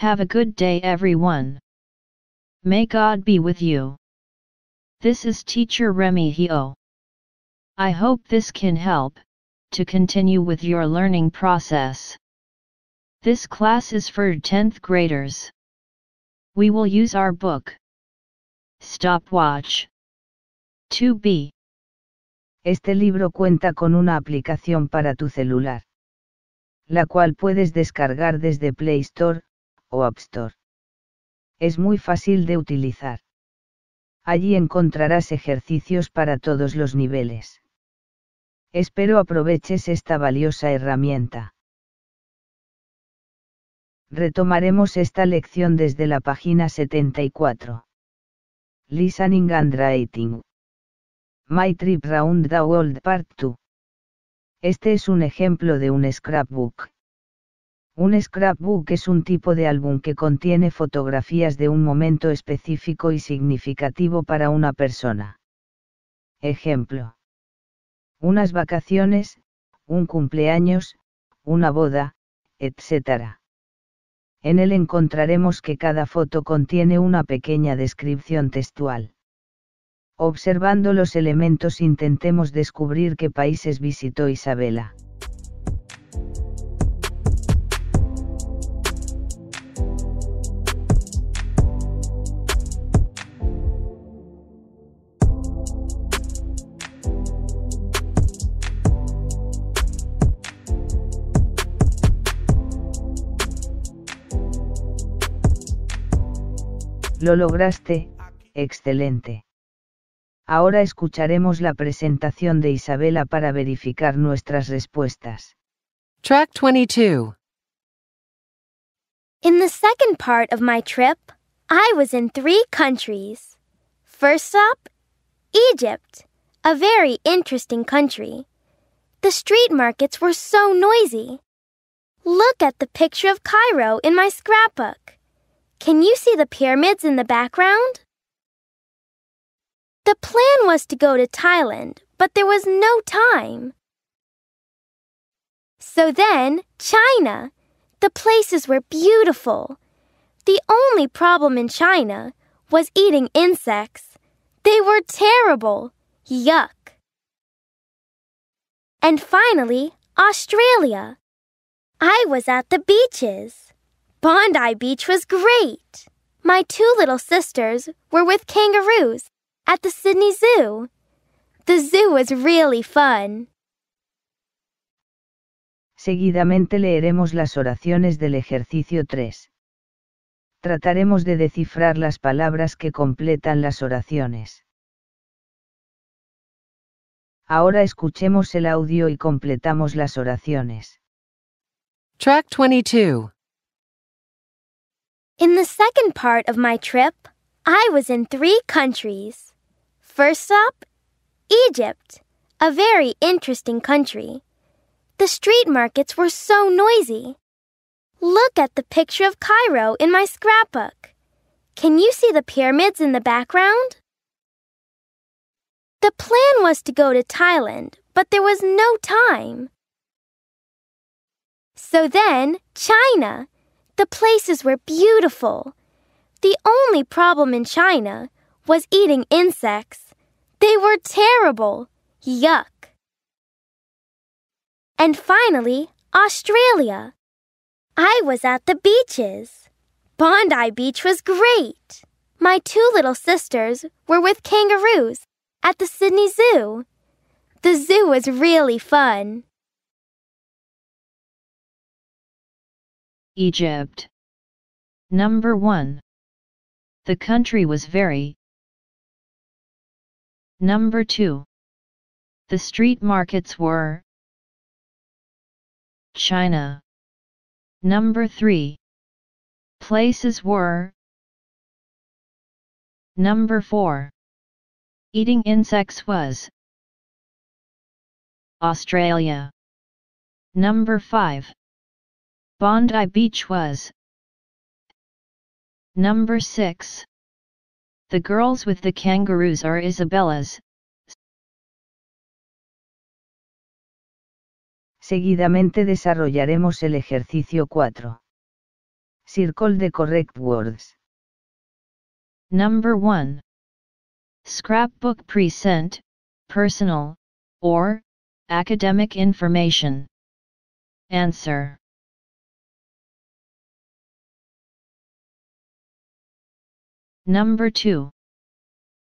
Have a good day everyone. May God be with you. This is teacher Remy Hio. I hope this can help to continue with your learning process. This class is for 10th graders. We will use our book Stopwatch 2B. Este libro cuenta con una aplicación para tu celular, la cual puedes descargar desde Play Store o App Store. Es muy fácil de utilizar. Allí encontrarás ejercicios para todos los niveles. Espero aproveches esta valiosa herramienta. Retomaremos esta lección desde la página 74. Listening and Writing. My Trip Round the World Part 2. Este es un ejemplo de un scrapbook. Un scrapbook es un tipo de álbum que contiene fotografías de un momento específico y significativo para una persona. Ejemplo. Unas vacaciones, un cumpleaños, una boda, etc. En él encontraremos que cada foto contiene una pequeña descripción textual. Observando los elementos intentemos descubrir qué países visitó Isabela. Lo lograste, excelente. Ahora escucharemos la presentación de Isabela para verificar nuestras respuestas. Track 22. In the second part of my trip, I was in three countries. First stop, Egypt, a very interesting country. The street markets were so noisy. Look at the picture of Cairo in my scrapbook. Can you see the pyramids in the background? The plan was to go to Thailand, but there was no time. So then, China. The places were beautiful. The only problem in China was eating insects. They were terrible. Yuck. And finally, Australia. I was at the beaches. Bondi Beach was great. My two little sisters were with kangaroos at the Sydney Zoo. The zoo was really fun. Seguidamente leeremos las oraciones del ejercicio 3. Trataremos de descifrar las palabras que completan las oraciones. Ahora escuchemos el audio y completamos las oraciones. Track 22. In the second part of my trip, I was in three countries. First up, Egypt, a very interesting country. The street markets were so noisy. Look at the picture of Cairo in my scrapbook. Can you see the pyramids in the background? The plan was to go to Thailand, but there was no time. So then, China, the places were beautiful. The only problem in China was eating insects. They were terrible. Yuck. And finally, Australia. I was at the beaches. Bondi Beach was great. My two little sisters were with kangaroos at the Sydney Zoo. The zoo was really fun. Egypt. Number 1. The country was very. Number 2. The street markets were China. Number 3. Places were Number 4. Eating insects was Australia. Number 5. Bondi Beach was. Number 6. The girls with the kangaroos are Isabella's. Seguidamente desarrollaremos el ejercicio 4. Circle the correct words. Number 1. Scrapbook present, personal, or academic information. Answer. Number 2.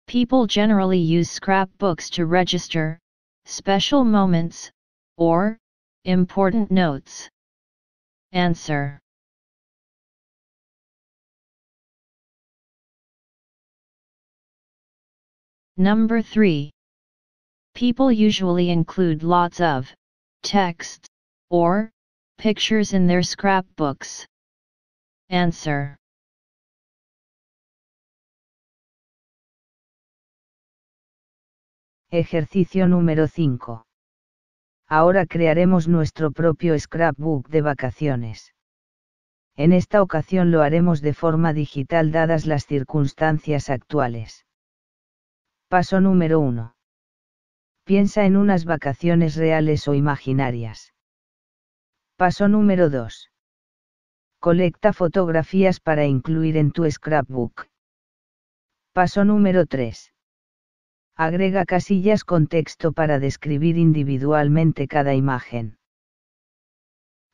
People generally use scrapbooks to register special moments or important notes. Answer. Number 3. People usually include lots of texts or pictures in their scrapbooks. Answer. Ejercicio número 5. Ahora crearemos nuestro propio scrapbook de vacaciones. En esta ocasión lo haremos de forma digital dadas las circunstancias actuales. Paso número 1. Piensa en unas vacaciones reales o imaginarias. Paso número 2. Colecta fotografías para incluir en tu scrapbook. Paso número 3 agrega casillas con texto para describir individualmente cada imagen.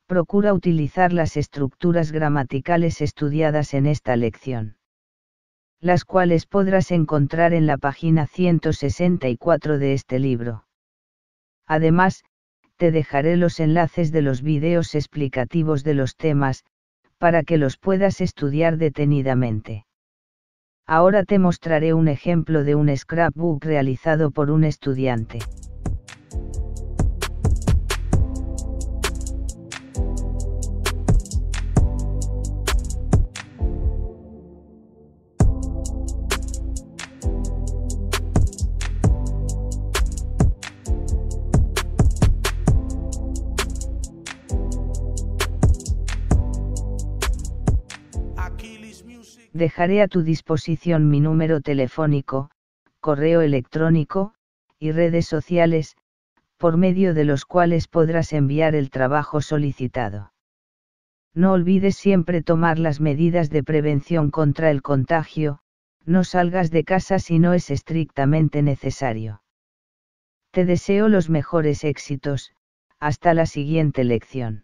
Procura utilizar las estructuras gramaticales estudiadas en esta lección, las cuales podrás encontrar en la página 164 de este libro. Además, te dejaré los enlaces de los videos explicativos de los temas, para que los puedas estudiar detenidamente. Ahora te mostraré un ejemplo de un scrapbook realizado por un estudiante. Dejaré a tu disposición mi número telefónico, correo electrónico, y redes sociales, por medio de los cuales podrás enviar el trabajo solicitado. No olvides siempre tomar las medidas de prevención contra el contagio, no salgas de casa si no es estrictamente necesario. Te deseo los mejores éxitos, hasta la siguiente lección.